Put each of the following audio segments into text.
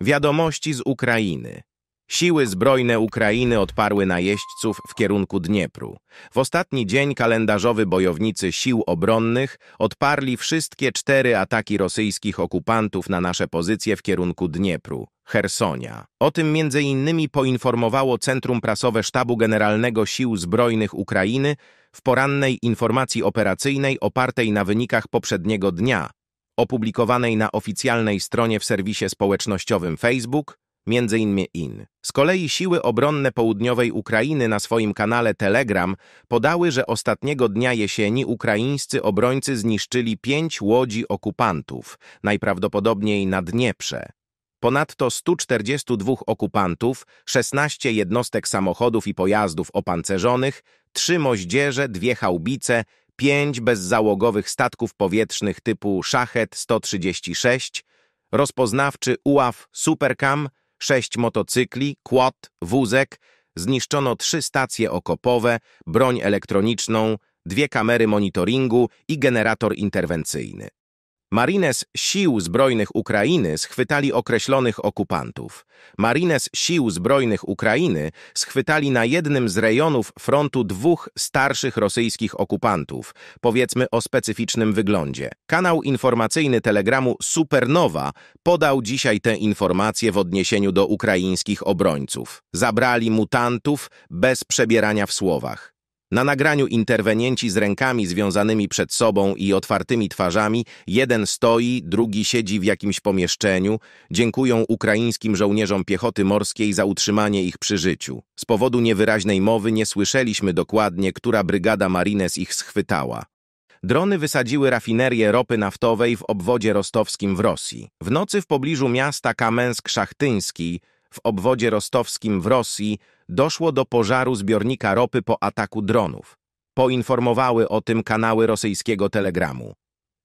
Wiadomości z Ukrainy. Siły zbrojne Ukrainy odparły najeźdźców w kierunku Dniepru. W ostatni dzień kalendarzowy bojownicy sił obronnych odparli wszystkie cztery ataki rosyjskich okupantów na nasze pozycje w kierunku Dniepru, Hersonia. O tym między innymi poinformowało Centrum Prasowe Sztabu Generalnego Sił Zbrojnych Ukrainy w porannej informacji operacyjnej opartej na wynikach poprzedniego dnia, opublikowanej na oficjalnej stronie w serwisie społecznościowym Facebook, m.in. IN. Z kolei siły obronne południowej Ukrainy na swoim kanale Telegram podały, że ostatniego dnia jesieni ukraińscy obrońcy zniszczyli pięć łodzi okupantów, najprawdopodobniej na Dnieprze. Ponadto 142 okupantów, 16 jednostek samochodów i pojazdów opancerzonych, 3 moździerze, 2 haubice, pięć bezzałogowych statków powietrznych typu Szachet 136, rozpoznawczy UAV, Supercam, sześć motocykli, quad, wózek, zniszczono trzy stacje okopowe, broń elektroniczną, dwie kamery monitoringu i generator interwencyjny. Marines Sił Zbrojnych Ukrainy schwytali określonych okupantów. Marines Sił Zbrojnych Ukrainy schwytali na jednym z rejonów frontu dwóch starszych rosyjskich okupantów, powiedzmy o specyficznym wyglądzie. Kanał informacyjny Telegramu Supernowa podał dzisiaj tę informację w odniesieniu do ukraińskich obrońców. Zabrali mutantów bez przebierania w słowach. Na nagraniu interwenienci z rękami związanymi przed sobą i otwartymi twarzami, jeden stoi, drugi siedzi w jakimś pomieszczeniu, dziękują ukraińskim żołnierzom piechoty morskiej za utrzymanie ich przy życiu. Z powodu niewyraźnej mowy nie słyszeliśmy dokładnie, która brygada Marines ich schwytała. Drony wysadziły rafinerię ropy naftowej w obwodzie rostowskim w Rosji. W nocy w pobliżu miasta Kamensk-Szachtyński w obwodzie rostowskim w Rosji doszło do pożaru zbiornika ropy po ataku dronów. Poinformowały o tym kanały rosyjskiego Telegramu.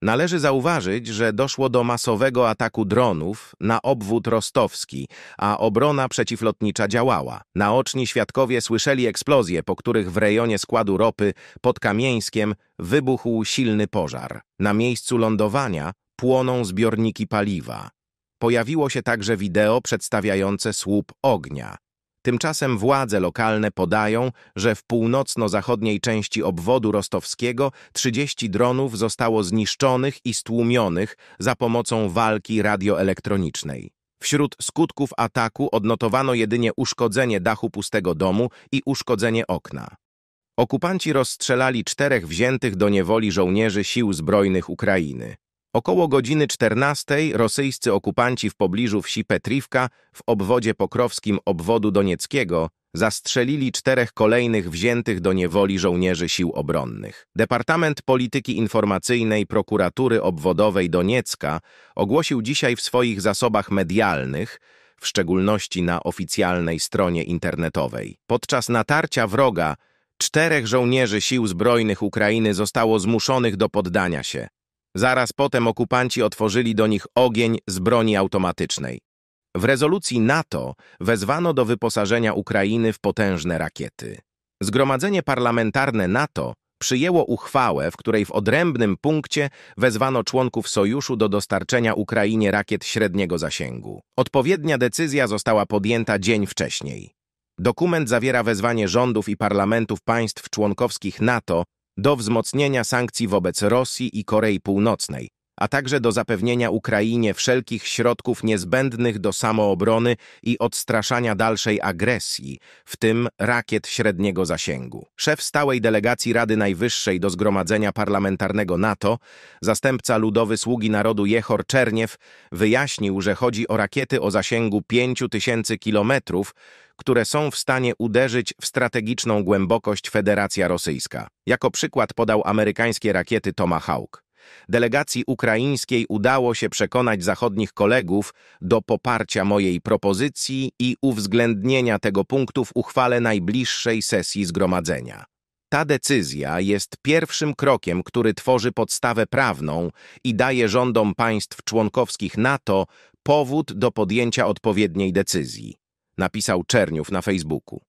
Należy zauważyć, że doszło do masowego ataku dronów na obwód rostowski, a obrona przeciwlotnicza działała. Naoczni świadkowie słyszeli eksplozje, po których w rejonie składu ropy pod Kamieńskiem wybuchł silny pożar. Na miejscu lądowania płoną zbiorniki paliwa. Pojawiło się także wideo przedstawiające słup ognia. Tymczasem władze lokalne podają, że w północno-zachodniej części obwodu rostowskiego 30 dronów zostało zniszczonych i stłumionych za pomocą walki radioelektronicznej. Wśród skutków ataku odnotowano jedynie uszkodzenie dachu pustego domu i uszkodzenie okna. Okupanci rozstrzelali czterech wziętych do niewoli żołnierzy sił zbrojnych Ukrainy. Około godziny 14 rosyjscy okupanci w pobliżu wsi Petriwka w obwodzie pokrowskim obwodu donieckiego zastrzelili czterech kolejnych wziętych do niewoli żołnierzy sił obronnych. Departament Polityki Informacyjnej Prokuratury Obwodowej Doniecka ogłosił dzisiaj w swoich zasobach medialnych, w szczególności na oficjalnej stronie internetowej. Podczas natarcia wroga czterech żołnierzy sił zbrojnych Ukrainy zostało zmuszonych do poddania się. Zaraz potem okupanci otworzyli do nich ogień z broni automatycznej. W rezolucji NATO wezwano do wyposażenia Ukrainy w potężne rakiety. Zgromadzenie parlamentarne NATO przyjęło uchwałę, w której w odrębnym punkcie wezwano członków sojuszu do dostarczenia Ukrainie rakiet średniego zasięgu. Odpowiednia decyzja została podjęta dzień wcześniej. Dokument zawiera wezwanie rządów i parlamentów państw członkowskich NATO do wzmocnienia sankcji wobec Rosji i Korei Północnej, a także do zapewnienia Ukrainie wszelkich środków niezbędnych do samoobrony i odstraszania dalszej agresji, w tym rakiet średniego zasięgu. Szef stałej delegacji Rady Najwyższej do Zgromadzenia Parlamentarnego NATO, zastępca ludowy Sługi Narodu Jehor Czerniew, wyjaśnił, że chodzi o rakiety o zasięgu 5000 kilometrów, które są w stanie uderzyć w strategiczną głębokość Federacja Rosyjska. Jako przykład podał amerykańskie rakiety Tomahawk delegacji ukraińskiej udało się przekonać zachodnich kolegów do poparcia mojej propozycji i uwzględnienia tego punktu w uchwale najbliższej sesji zgromadzenia. Ta decyzja jest pierwszym krokiem, który tworzy podstawę prawną i daje rządom państw członkowskich NATO powód do podjęcia odpowiedniej decyzji, napisał Czerniów na Facebooku.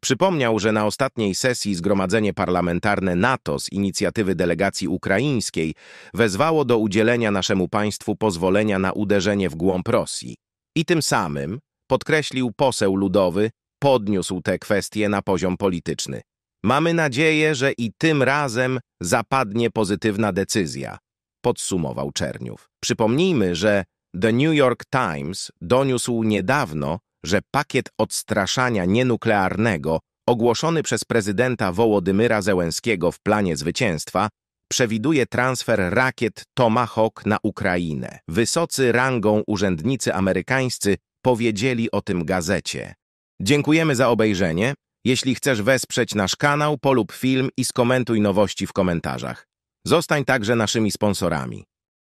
Przypomniał, że na ostatniej sesji Zgromadzenie Parlamentarne NATO z inicjatywy delegacji ukraińskiej wezwało do udzielenia naszemu państwu pozwolenia na uderzenie w głąb Rosji. I tym samym, podkreślił poseł ludowy, podniósł tę kwestię na poziom polityczny. Mamy nadzieję, że i tym razem zapadnie pozytywna decyzja, podsumował Czerniów. Przypomnijmy, że The New York Times doniósł niedawno, że pakiet odstraszania nienuklearnego ogłoszony przez prezydenta Wołodymyra Zełenskiego w planie zwycięstwa przewiduje transfer rakiet Tomahawk na Ukrainę. Wysocy rangą urzędnicy amerykańscy powiedzieli o tym gazecie. Dziękujemy za obejrzenie. Jeśli chcesz wesprzeć nasz kanał, polub film i skomentuj nowości w komentarzach. Zostań także naszymi sponsorami.